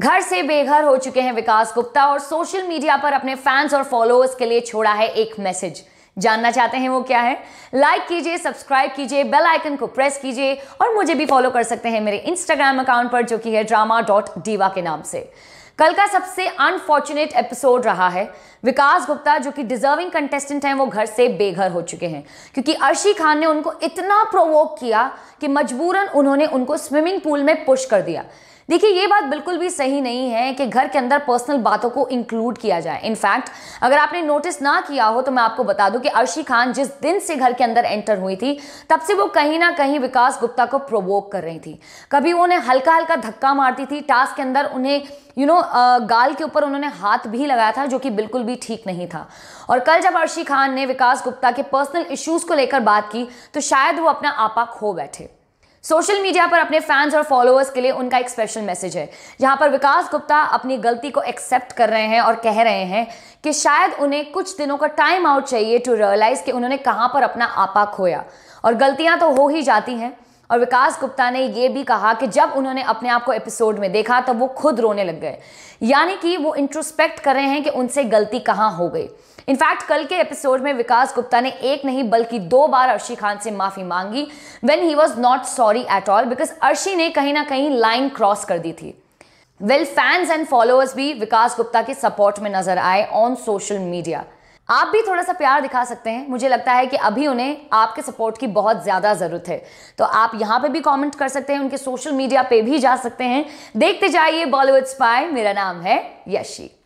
घर से बेघर हो चुके हैं विकास गुप्ता और सोशल मीडिया पर अपने फैंस और फॉलोअर्स के लिए छोड़ा है एक मैसेज जानना चाहते हैं वो क्या है लाइक कीजिए सब्सक्राइब कीजिए बेल आइकन को प्रेस कीजिए और मुझे भी फॉलो कर सकते हैं मेरे इंस्टाग्राम अकाउंट पर जो कि है ड्रामा डॉट डीवा के नाम से कल का सबसे अनफॉर्चुनेट एपिसोड रहा है विकास गुप्ता जो कि डिजर्विंग कंटेस्टेंट हैं वो घर से बेघर हो चुके हैं क्योंकि अर्शी खान ने उनको इतना प्रोवोक किया कि मजबूरन उन्होंने उनको स्विमिंग पूल में पुश कर दिया देखिए ये बात बिल्कुल भी सही नहीं है कि घर के अंदर पर्सनल बातों को इंक्लूड किया जाए इनफैक्ट अगर आपने नोटिस ना किया हो तो मैं आपको बता दूं कि अर्शी खान जिस दिन से घर के अंदर एंटर हुई थी तब से वो कहीं ना कहीं विकास गुप्ता को प्रोवोक कर रही थी कभी वो उन्हें हल्का हल्का धक्का मारती थी टास्क के अंदर उन्हें यू you नो know, गाल के ऊपर उन्होंने हाथ भी लगाया था जो कि बिल्कुल भी ठीक नहीं था और कल जब अर्शी खान ने विकास गुप्ता के पर्सनल इश्यूज को लेकर बात की तो शायद वो अपना आपा खो बैठे सोशल मीडिया पर अपने फैंस और फॉलोअर्स के लिए उनका एक स्पेशल मैसेज है जहां पर विकास गुप्ता अपनी गलती को एक्सेप्ट कर रहे हैं और कह रहे हैं कि शायद उन्हें कुछ दिनों का टाइम आउट चाहिए टू रियलाइज कि उन्होंने कहाँ पर अपना आपा खोया और गलतियां तो हो ही जाती हैं और विकास गुप्ता ने यह भी कहा कि जब उन्होंने अपने आप को एपिसोड में देखा तब वो खुद रोने लग गए यानी कि वो इंट्रोस्पेक्ट कर रहे हैं कि उनसे गलती कहाँ हो गई इनफैक्ट कल के एपिसोड में विकास गुप्ता ने एक नहीं बल्कि दो बार अर्शी खान से माफी मांगी when he was not sorry at all because Arshi ने कहीं ना कहीं लाइन क्रॉस कर दी थी वेल फैंस एंड फॉलोअर्स भी विकास गुप्ता के सपोर्ट में नजर आए ऑन सोशल मीडिया आप भी थोड़ा सा प्यार दिखा सकते हैं मुझे लगता है कि अभी उन्हें आपके सपोर्ट की बहुत ज़्यादा ज़रूरत है तो आप यहाँ पे भी कमेंट कर सकते हैं उनके सोशल मीडिया पे भी जा सकते हैं देखते जाइए बॉलीवुड स्पाई मेरा नाम है यशी